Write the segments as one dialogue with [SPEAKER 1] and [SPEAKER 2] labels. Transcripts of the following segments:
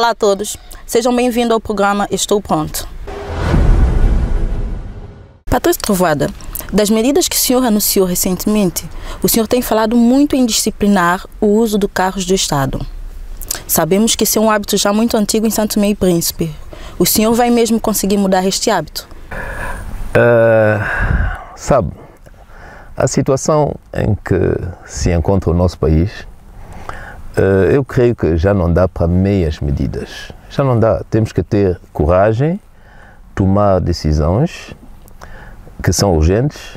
[SPEAKER 1] Olá a todos, sejam bem-vindos ao programa Estou Pronto. Patrícia Trovada, das medidas que o senhor anunciou recentemente, o senhor tem falado muito em disciplinar o uso dos carros do Estado. Sabemos que esse é um hábito já muito antigo em Santo Meio Príncipe. O senhor vai mesmo conseguir mudar este hábito?
[SPEAKER 2] Uh, sabe, a situação em que se encontra o nosso país eh, eu creio que já não dá para meias medidas. Já não dá. Temos que ter coragem, tomar decisões que são urgentes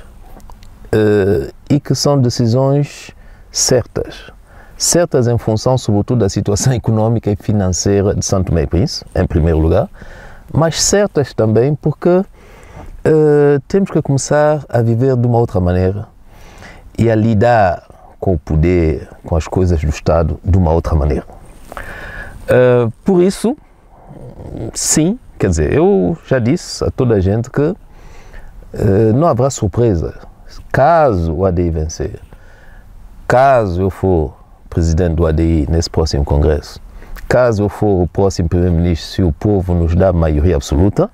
[SPEAKER 2] eh, e que são decisões certas. Certas em função, sobretudo, da situação económica e financeira de Santo Meio Príncipe, em primeiro lugar, mas certas também porque eh, temos que começar a viver de uma outra maneira e a lidar com o poder, com as coisas do Estado de uma outra maneira. Uh, por isso, sim, quer dizer, eu já disse a toda a gente que uh, não haverá surpresa caso o ADI vencer, caso eu for presidente do ADI nesse próximo Congresso, caso eu for o próximo primeiro-ministro, se o povo nos dá maioria absoluta,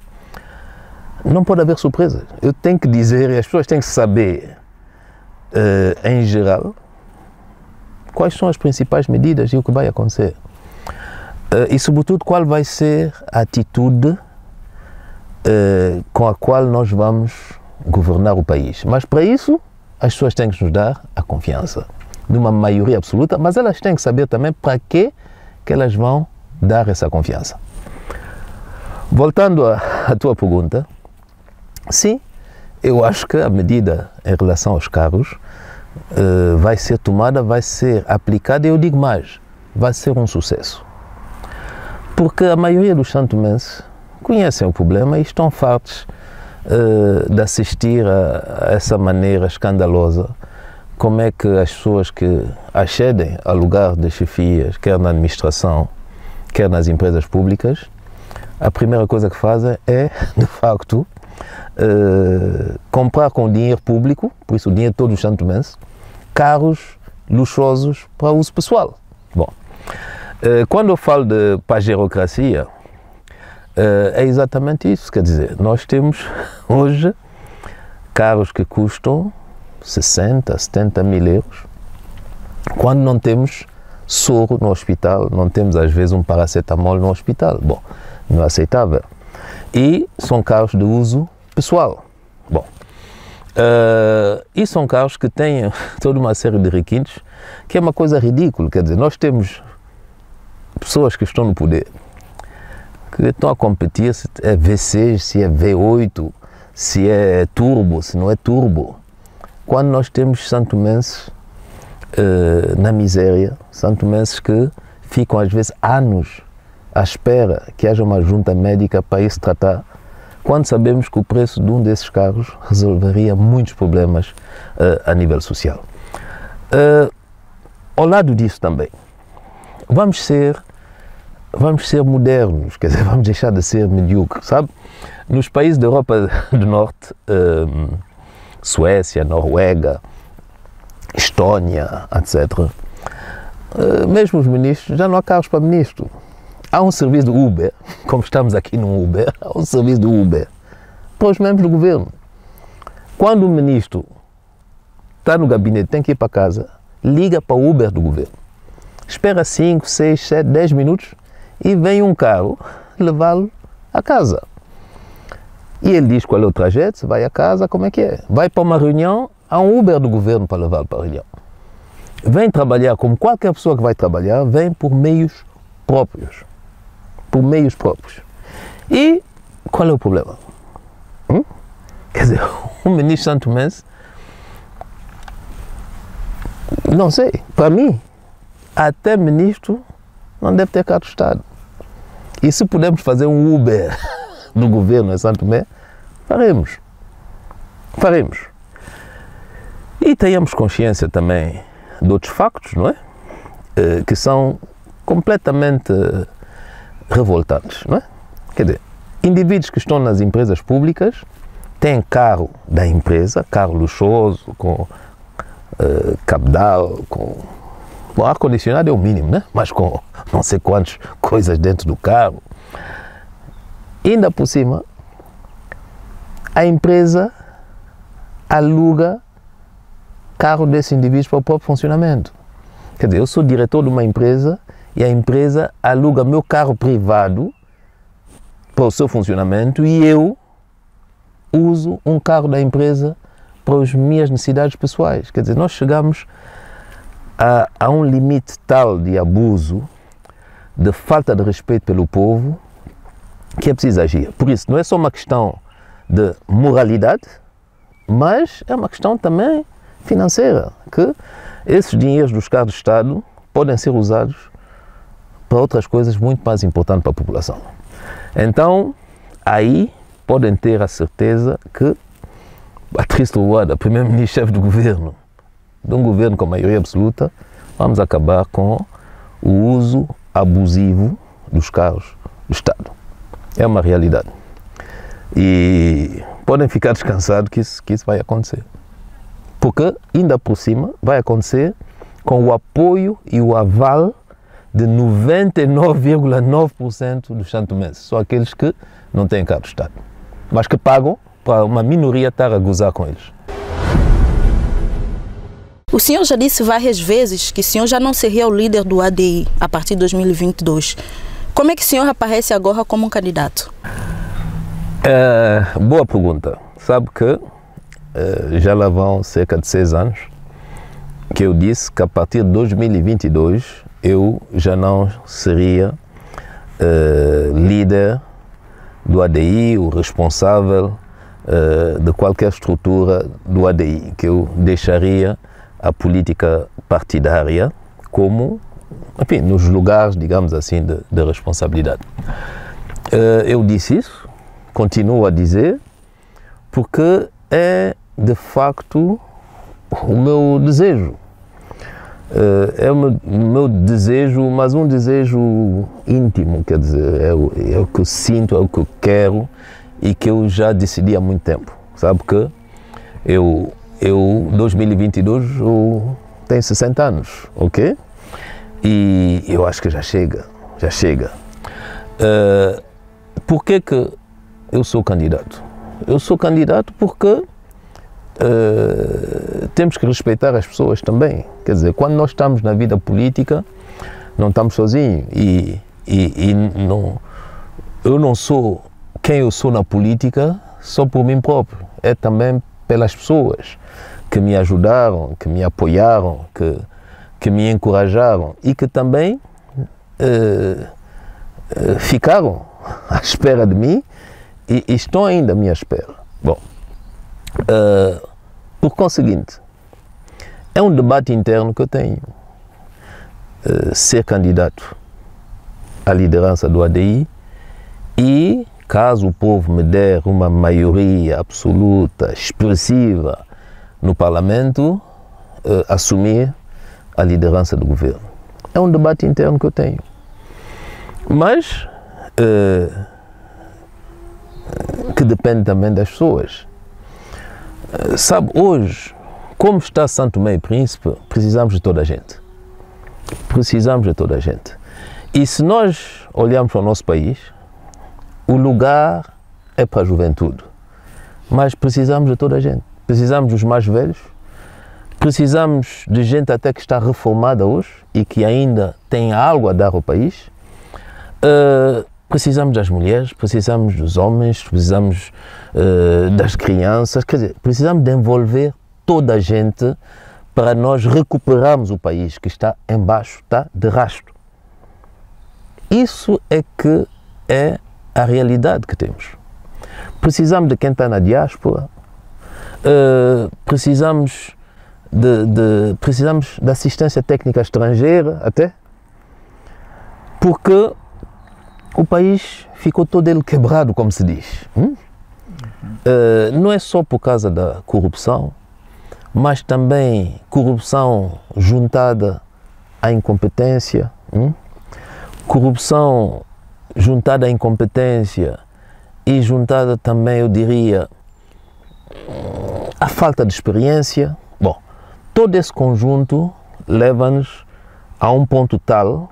[SPEAKER 2] não pode haver surpresa. Eu tenho que dizer, e as pessoas têm que saber, uh, em geral, quais são as principais medidas e o que vai acontecer. Uh, e, sobretudo, qual vai ser a atitude uh, com a qual nós vamos governar o país. Mas, para isso, as pessoas têm que nos dar a confiança numa maioria absoluta, mas elas têm que saber também para quê que elas vão dar essa confiança. Voltando à tua pergunta, sim, eu acho que a medida em relação aos carros eh, vai ser tomada, vai ser aplicada, e eu digo mais, vai ser um sucesso. Porque a maioria dos santomenses conhecem o problema e estão fartos uh, de assistir a, a, essa maneira escandalosa como é que as pessoas que acedem a lugar de chefias, quer na administração, quer nas empresas públicas, a primeira coisa que fazem é, de facto, eh, comprar com dinheiro público, por isso o dinheiro todo dos santomenses, carros luxuosos para uso pessoal. Bom, uh, quando eu falo de pagerocracia, uh, eh, é exatamente isso, quer dizer, nós temos hoje carros que custam 60, 70 mil euros, quando não temos soro no hospital, não temos às vezes um paracetamol no hospital. Bom, não é aceitável e são carros de uso pessoal. Bom, uh, e são carros que têm toda uma série de requintes, que é uma coisa ridícula, quer dizer, nós temos pessoas que estão no poder, que estão a competir se é V6, se é V8, se é turbo, se não é turbo. Quando nós temos Santo uh, na miséria, Santo santomenses que ficam às vezes anos à espera que haja uma junta médica para isso tratar, quando sabemos que o preço de um desses carros resolveria muitos problemas uh, a nível social. Uh, ao lado disso também, vamos ser vamos ser modernos, quer dizer, vamos deixar de ser medíocres, sabe? Nos países da Europa do Norte, eh, Suécia, Noruega, Estónia, etc., uh, mesmo os ministros, já não há carros para ministro. Há um serviço do Uber, como estamos aqui no Uber, há um serviço do Uber para os membros do governo. Quando o ministro está no gabinete, tem que ir para casa, liga para o Uber do governo. Espera 5, 6, 7, 10 minutos e vem um carro levá-lo a casa. E ele diz qual é o trajeto, vai a casa, como é que é. Vai para uma reunião, há um Uber do governo para levá-lo para a reunião. Vem trabalhar como qualquer pessoa que vai trabalhar, vem por meios próprios por meios próprios. E qual é o problema? Hum? Quer dizer, o ministro Santo Mendes, não sei, para mim, até ministro não deve ter carro Estado. E se pudermos fazer um Uber do governo em Santo Tomé, faremos. Faremos. E tenhamos consciência também de outros factos, não é? Eh, que são completamente revoltantes. Não é? Quer dizer, indivíduos que estão nas empresas públicas têm carro da empresa, carro luxuoso, com uh, eh, cabedal, com. Bom, ar-condicionado é o mínimo, né? Mas com não sei quantas coisas dentro do carro. E ainda por cima, a empresa aluga carro desses indivíduos para o próprio funcionamento. Quer dizer, eu sou diretor de uma empresa e a empresa aluga meu carro privado para o seu funcionamento e eu uso um carro da empresa para as minhas necessidades pessoais. Quer dizer, nós chegamos a, a um limite tal de abuso, de falta de respeito pelo povo, que é preciso agir. Por isso, não é só uma questão de moralidade, mas é uma questão também financeira, que esses dinheiros dos carros do Estado podem ser usados para outras coisas muito mais importantes para a população. Então, aí podem ter a certeza que Patrice Luanda, primeiro-ministro chefe do governo, de um governo com maioria absoluta, vamos acabar com o uso abusivo dos carros do Estado. É uma realidade. E podem ficar descansados que isso, que isso vai acontecer. Porque, ainda por cima, vai acontecer com o apoio e o aval de 99,9% dos santomenses. São aqueles que não têm carro de Estado, mas que pagam para uma minoria estar a gozar com eles.
[SPEAKER 1] O senhor já disse várias vezes que o senhor já não seria o líder do ADI a partir de 2022. Como é que o senhor aparece agora como um candidato?
[SPEAKER 2] É, boa pergunta. Sabe que é, já lá vão cerca de seis anos que eu disse que a partir de 2022 eu já não seria uh, líder do ADI, o responsável uh, de qualquer estrutura do ADI, que eu deixaria a política partidária como, enfim, nos lugares, digamos assim, de, de responsabilidade. Uh, eu disse isso, continuo a dizer, porque é de facto o meu desejo. Eh, é o meu, desejo, mas um desejo íntimo, quer dizer, é o, é o que eu sinto, é o que eu quero e que eu já decidi há muito tempo. Sabe que eu, eu 2022, eu tenho 60 anos, ok? E eu acho que já chega, já chega. Uh, por que que eu sou candidato? Eu sou candidato porque eh, temos que respeitar as pessoas também. Quer dizer, quando nós estamos na vida política, não estamos sozinhos. E, e, e não, eu não sou quem eu sou na política só por mim próprio, é também pelas pessoas que me ajudaram, que me apoiaram, que, que me encorajaram e que também uh, uh, ficaram à espera de mim e, e, estão ainda à minha espera. Bom, uh, por conseguinte, é um debate interno que eu tenho. Eh, ser candidato à liderança do ADI e, caso o povo me der uma maioria absoluta, expressiva no parlamento, eh, assumir a liderança do governo. É um debate interno que eu tenho. Mas eh, que depende também das pessoas. Sabe, hoje, como está Santo Meio Príncipe, precisamos de toda a gente. Precisamos de toda a gente. E se nós olharmos para o nosso país, o lugar é para a juventude. Mas precisamos de toda a gente. Precisamos dos mais velhos, precisamos de gente até que está reformada hoje e que ainda tem algo a dar ao país. Uh, precisamos das mulheres, precisamos dos homens, precisamos uh, das crianças, quer dizer, precisamos de envolver toda a gente para nós recuperarmos o país que está embaixo, está de rastro. Isso é que é a realidade que temos. Precisamos de quem está na diáspora, uh, precisamos de, de, precisamos de assistência técnica estrangeira até, porque o país ficou todo ele quebrado, como se diz. Hum? Uh, não é só por causa da corrupção, mas também corrupção juntada à incompetência, hum? corrupção juntada à incompetência e juntada também, eu diria, à falta de experiência. Bom, todo esse conjunto leva-nos a um ponto tal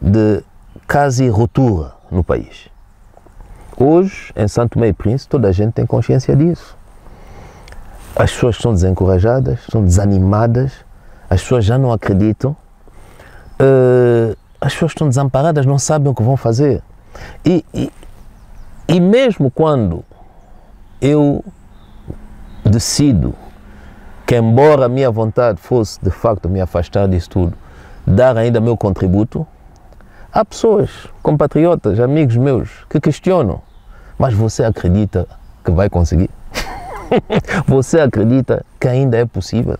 [SPEAKER 2] de quase ruptura no país. Hoje, em Santo Meio Príncipe, toda a gente tem consciência disso. As pessoas são desencorajadas, são desanimadas, as pessoas já não acreditam, uh, as pessoas estão desamparadas, não sabem o que vão fazer. E, e, e mesmo quando eu decido que, embora a minha vontade fosse de facto me afastar disso tudo, dar ainda meu contributo, Há pessoas, compatriotas, amigos meus, que questionam, mas você acredita que vai conseguir? você acredita que ainda é possível?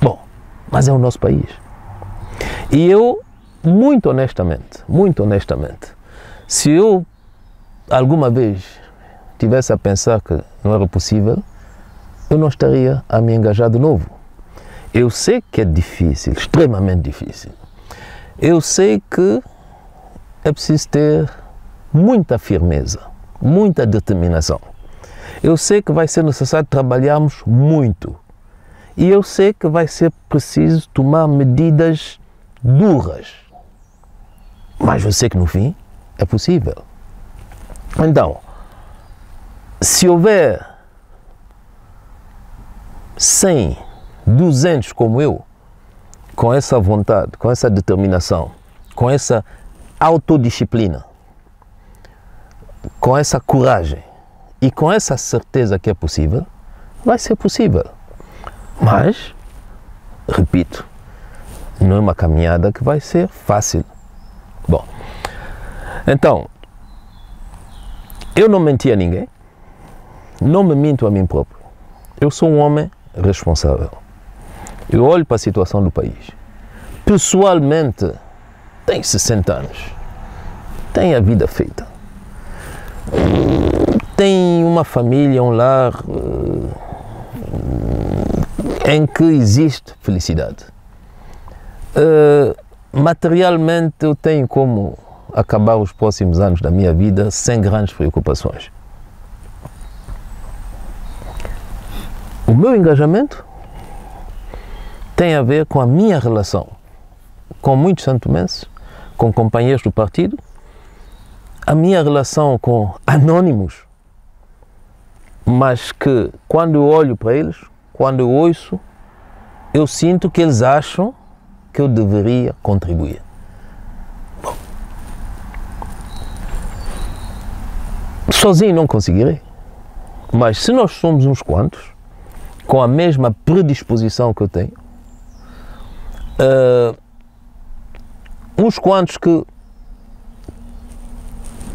[SPEAKER 2] Bom, mas é o nosso país. E eu, muito honestamente, muito honestamente, se eu alguma vez tivesse a pensar que não era possível, eu não estaria a me engajar de novo. Eu sei que é difícil, extremamente difícil eu sei que é preciso ter muita firmeza, muita determinação. Eu sei que vai ser necessário trabalharmos muito. E eu sei que vai ser preciso tomar medidas duras. Mas eu sei que no fim é possível. Então, se houver 100, 200 como eu, com essa vontade, com essa determinação, com essa autodisciplina, com essa coragem e com essa certeza que é possível, vai ser possível. Mas, repito, não é uma caminhada que vai ser fácil. Bom, então, eu não menti a ninguém, não me minto a mim próprio. Eu sou um homem responsável. Eu olho para a situação do país. Pessoalmente, tenho 60 anos. Tenho a vida feita. Tenho uma família, um lar eh, em que existe felicidade. Uh, materialmente, eu tenho como acabar os próximos anos da minha vida sem grandes preocupações. O meu engajamento tem a ver com a minha relação com muitos santomenses, com companheiros do partido, a minha relação com anônimos, mas que quando eu olho para eles, quando eu ouço, eu sinto que eles acham que eu deveria contribuir. Bom, sozinho não conseguirei, mas se nós somos uns quantos, com a mesma predisposição que eu tenho, uh, uns quantos que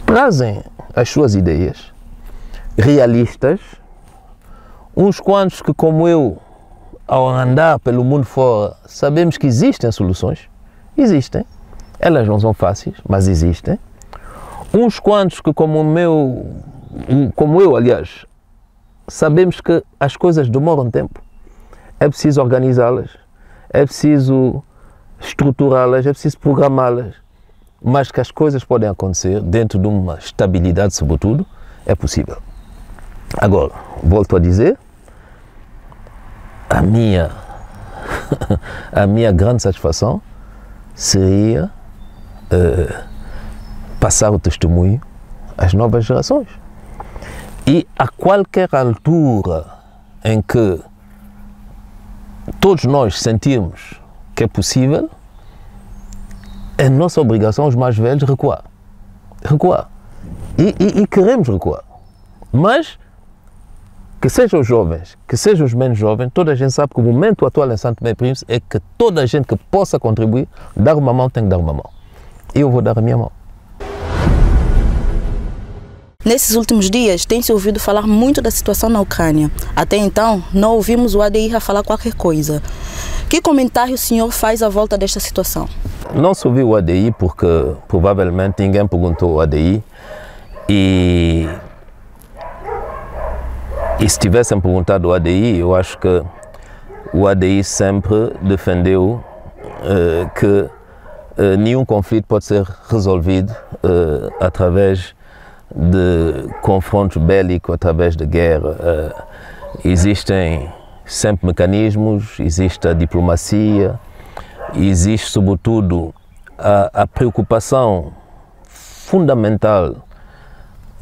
[SPEAKER 2] trazem as suas ideias realistas, uns quantos que, como eu, ao andar pelo mundo fora, sabemos que existem soluções, existem, elas não são fáceis, mas existem. Uns quantos que, como, meu, como eu, aliás, sabemos que as coisas demoram tempo, é preciso organizá-las é preciso estruturá-las, é preciso programá-las. Mas que as coisas podem acontecer dentro de uma estabilidade, sobretudo, é possível. Agora, volto a dizer, a minha, a minha grande satisfação seria uh, passar o testemunho às novas gerações. E a qualquer altura em que todos nós sentirmos que é possível, é nossa obrigação, os mais velhos, recuar. Recuar. E, e, e, queremos recuar. Mas, que sejam os jovens, que sejam os menos jovens, toda a gente sabe que o momento atual em Santo Meio Príncipe é que toda a gente que possa contribuir, dar uma mão tem que dar uma mão. Eu vou dar a minha mão.
[SPEAKER 1] Nesses últimos dias tem se ouvido falar muito da situação na Ucrânia. Até então, não ouvimos o a falar qualquer coisa. Que comentário o senhor faz à volta desta situação?
[SPEAKER 2] Não se ouviu o ADI porque provavelmente ninguém perguntou o ADI e, e se tivessem perguntado o ADI, eu acho que o ADI sempre defendeu uh, que uh, nenhum conflito pode ser resolvido uh, através de confrontos bélicos através da guerra. Eh, existem sempre mecanismos, existe a diplomacia, existe sobretudo a, a preocupação fundamental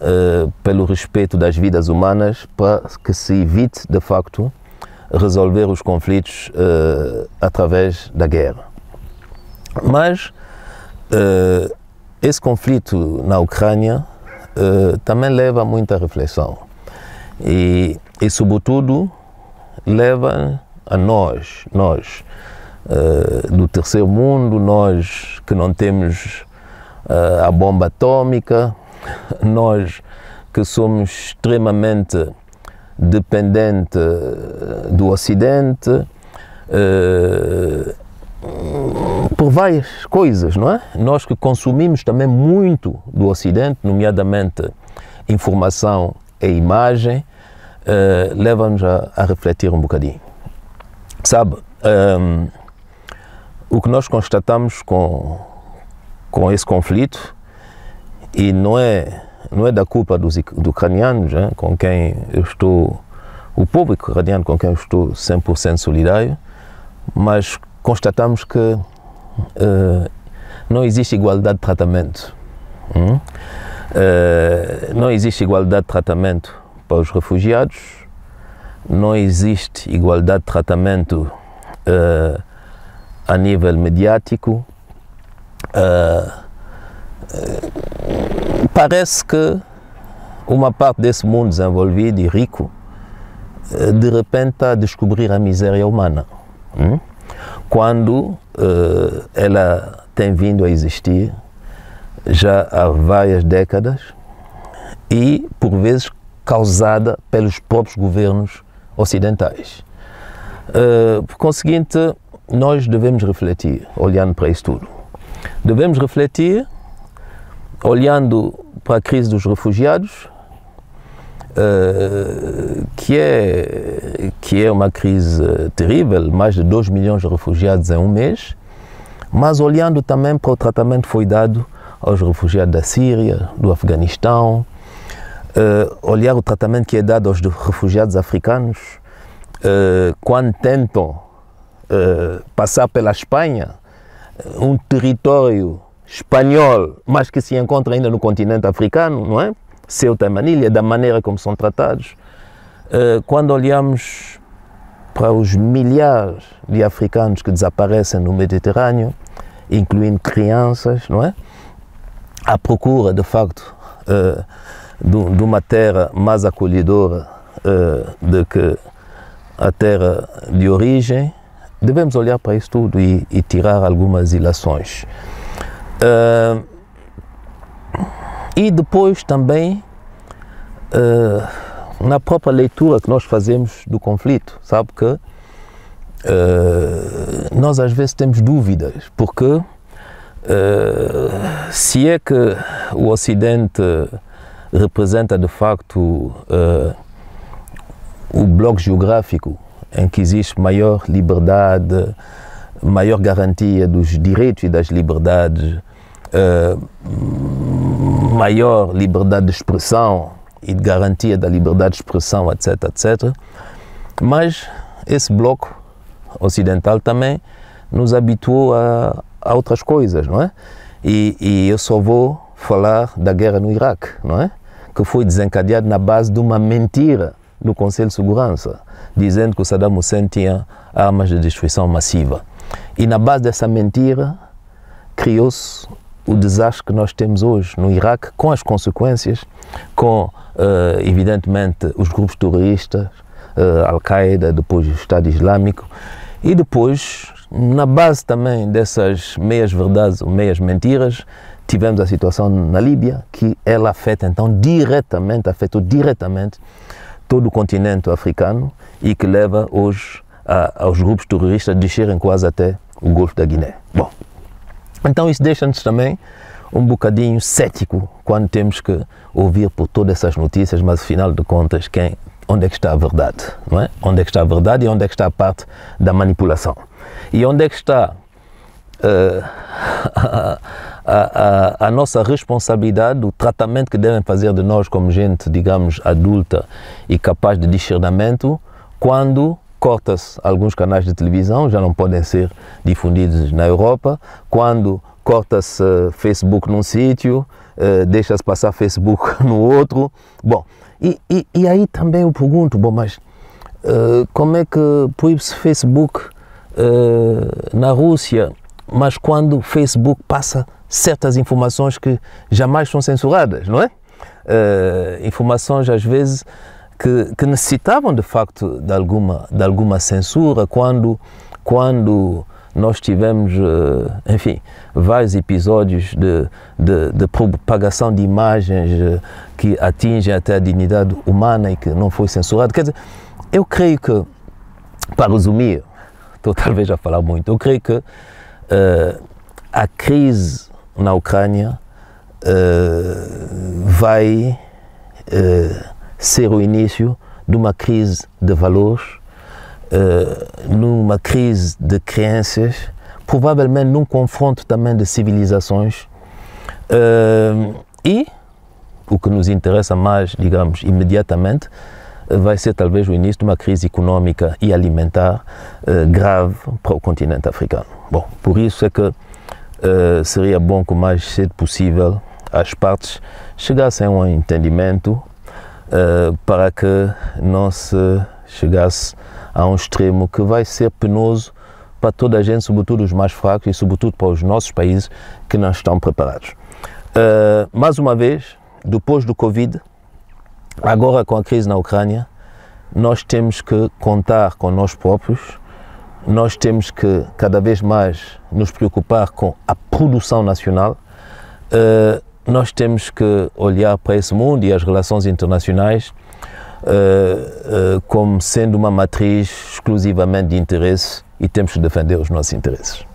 [SPEAKER 2] eh, pelo respeito das vidas humanas para que se evite, de facto, resolver os conflitos uh, através da guerra. Mas uh, esse conflito na Ucrânia eh, também leva a muita reflexão e, e sobretudo, leva a nós, nós uh, do terceiro mundo, nós que não temos uh, a bomba atômica, nós que somos extremamente dependentes do Ocidente, uh, por várias coisas, não é? Nós que consumimos também muito do Ocidente, nomeadamente informação e imagem, uh, leva-nos a, a, refletir um bocadinho. Sabe, um, ehm, o que nós constatamos com, com esse conflito, e não é, não é da culpa dos, dos ucranianos, hein, com quem eu estou, o público, ucraniano com quem eu estou 100% solidário, mas constatamos que uh, não existe igualdade de tratamento. Uh, não existe igualdade de tratamento para os refugiados, não existe igualdade de tratamento uh, a nível mediático. parece que uma parte desse mundo desenvolvido e rico de repente está a descobrir a miséria humana. Hum? quando uh, ela tem vindo a existir já há várias décadas e, por vezes, causada pelos próprios governos ocidentais. Uh, por conseguinte, nós devemos refletir, olhando para isso tudo. Devemos refletir, olhando para a crise dos refugiados, que, é, que é uma crise euh, terrível, mais de 2 milhões de refugiados em um mês, mas olhando também para o tratamento que foi dado aos oh, refugiados da Síria, do Afeganistão, uh, olhar o tratamento que é dado aos refugiados africanos uh, quando tentam uh, passar pela Espanha, euh, um território espanhol, mas que se encontra ainda no continente africano, não é? Ceuta e Manilha, da maneira como são tratados, eh, quando olhamos para os milhares de africanos que desaparecem no Mediterrâneo, incluindo crianças, não é? À procura, de facto, eh, de uma terra mais acolhedora eh, do que a terra de origem, devemos olhar para isso tudo e, tirar algumas ilações. Uh, e depois também uh, na própria leitura que nós fazemos do conflito, sabe que uh, nós às vezes temos dúvidas, porque uh, se é que o Ocidente representa de facto o bloco geográfico em que existe maior liberdade, maior garantia dos direitos e das liberdades, uh, maior liberdade de expressão e de garantia da liberdade de expressão, etc, etc. Mas esse bloco ocidental também nos habituou a, a outras coisas, não é? E, e, eu só vou falar da guerra no Iraque, não é? Que foi desencadeada na base de uma mentira no Conselho de Segurança, dizendo que o Saddam Hussein tinha armas de destruição massiva. E na base dessa mentira criou-se o desastre que nós temos hoje no Iraque, com as consequências, com, eh, evidentemente, os grupos terroristas, eh, Al-Qaeda, depois o Estado Islâmico, e depois, na base também dessas meias-verdades ou meias-mentiras, tivemos a situação na Líbia, que ela afeta então diretamente, afetou diretamente todo o continente africano e que leva hoje a, aos grupos terroristas descerem quase até o Golfo da Guiné. Bom, então isso deixa-nos também um bocadinho cético quando temos que ouvir por todas essas notícias, mas afinal de contas, quem, onde é que está a verdade? Não é? Onde é que está a verdade e onde é que está a parte da manipulação? E onde é que está uh, a, a, a, a, nossa responsabilidade, o tratamento que devem fazer de nós como gente, digamos, adulta e capaz de discernimento, quando corta-se alguns canais de televisão, já não podem ser difundidos na Europa. Quando corta-se eh, Facebook num sítio, eh, deixa-se passar Facebook no outro. Bom, e, e, e, aí também eu pergunto, bom, mas eh, como é que proíbe-se Facebook na Rússia, mas quando Facebook passa certas informações que jamais são censuradas, não é? informações às vezes que, que necessitavam de facto de alguma, de alguma censura quando, quando nós tivemos, eh, enfim, vários episódios de, de, de, propagação de imagens eh, que atingem até a dignidade humana e que não foi censurado. Quer dizer, eu creio que, para resumir, estou talvez a falar muito, eu creio que uh, a crise na Ucrânia uh, vai. Uh, ser o início de uma crise de valores, eh, numa crise de crenças, provavelmente num confronto também de civilizações. Eh, e o que nos interessa mais, digamos, imediatamente, eh, vai ser talvez o início de uma crise econômica e alimentar grave para o continente africano. Bom, por isso é que seria bom que o mais cedo possível as partes chegassem a um entendimento eh, para que não se chegasse a um extremo que vai ser penoso para toda a gente, sobretudo os mais fracos e sobretudo para os nossos países que não estão preparados. Uh, mais uma vez, depois do Covid, agora com a crise na Ucrânia, nós temos que contar com nós próprios, nós temos que cada vez mais nos preocupar com a produção nacional. Uh, nós temos que olhar para esse mundo e as relações internacionais uh, uh, como sendo uma matriz exclusivamente de interesse e temos que defender os nossos interesses.